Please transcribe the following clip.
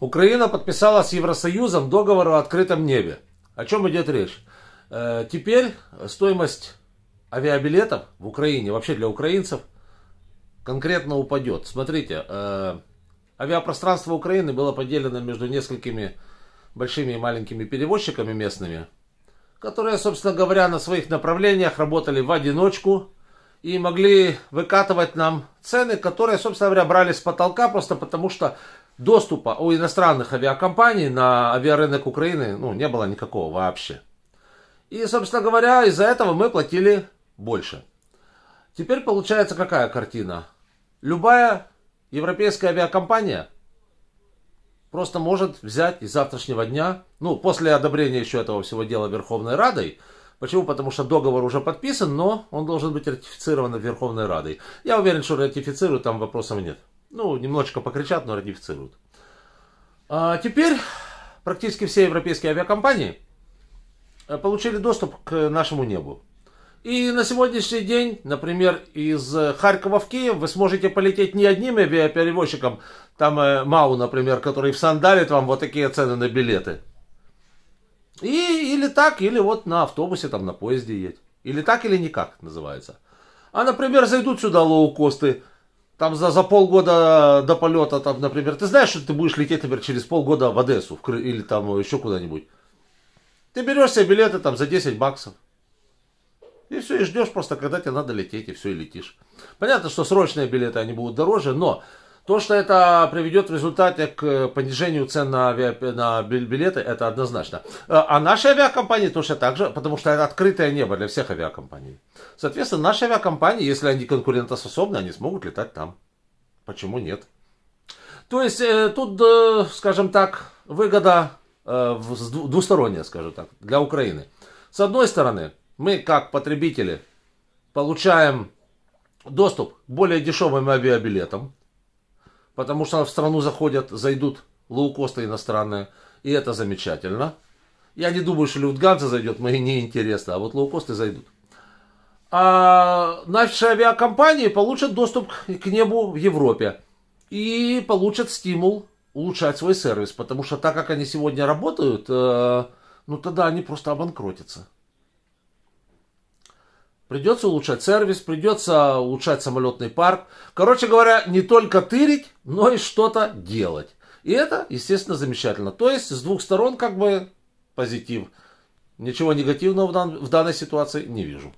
Украина подписала с Евросоюзом договор о открытом небе. О чем идет речь? Э, теперь стоимость авиабилетов в Украине, вообще для украинцев, конкретно упадет. Смотрите, э, авиапространство Украины было поделено между несколькими большими и маленькими перевозчиками местными, которые, собственно говоря, на своих направлениях работали в одиночку и могли выкатывать нам цены, которые, собственно говоря, брали с потолка просто потому, что доступа у иностранных авиакомпаний на авиарынок Украины ну, не было никакого вообще. И, собственно говоря, из-за этого мы платили больше. Теперь получается какая картина? Любая европейская авиакомпания просто может взять из завтрашнего дня, ну, после одобрения еще этого всего дела Верховной Радой, Почему? Потому что договор уже подписан, но он должен быть ратифицирован Верховной Радой. Я уверен, что ратифицируют, там вопросов нет. Ну, немножечко покричат, но ратифицируют. А теперь практически все европейские авиакомпании э, получили доступ к нашему небу. И на сегодняшний день, например, из Харькова в Киев вы сможете полететь не одним авиаперевозчиком, там э, МАУ, например, который всандалит вам вот такие цены на билеты. И или так, или вот на автобусе, там на поезде едь. Или так, или никак называется. А, например, зайдут сюда лоукосты, там за, за полгода до полета, там, например, ты знаешь, что ты будешь лететь, например, через полгода в Одессу в, или там еще куда-нибудь. Ты берешь себе билеты там за 10 баксов. И все, и ждешь просто, когда тебе надо лететь, и все, и летишь. Понятно, что срочные билеты, они будут дороже, но то, что это приведет в результате к э, понижению цен на, авиа, на билеты, это однозначно. Э, а наши авиакомпании точно так же, потому что это открытое небо для всех авиакомпаний. Соответственно, наши авиакомпании, если они конкурентоспособны, они смогут летать там. Почему нет? То есть э, тут, скажем так, выгода двусторонняя, скажем так, для Украины. С одной стороны, мы как потребители получаем доступ к более дешевым авиабилетам, потому что в страну заходят, зайдут лоукосты иностранные, и это замечательно. Я не думаю, что Люфтганза зайдет, мне неинтересно, а вот лоукосты зайдут. А наши авиакомпании получат доступ к небу в Европе и получат стимул улучшать свой сервис, потому что так как они сегодня работают, э, ну тогда они просто обанкротятся. Придется улучшать сервис, придется улучшать самолетный парк. Короче говоря, не только тырить, но и что-то делать. И это, естественно, замечательно. То есть с двух сторон как бы позитив. Ничего негативного в, данной ситуации не вижу.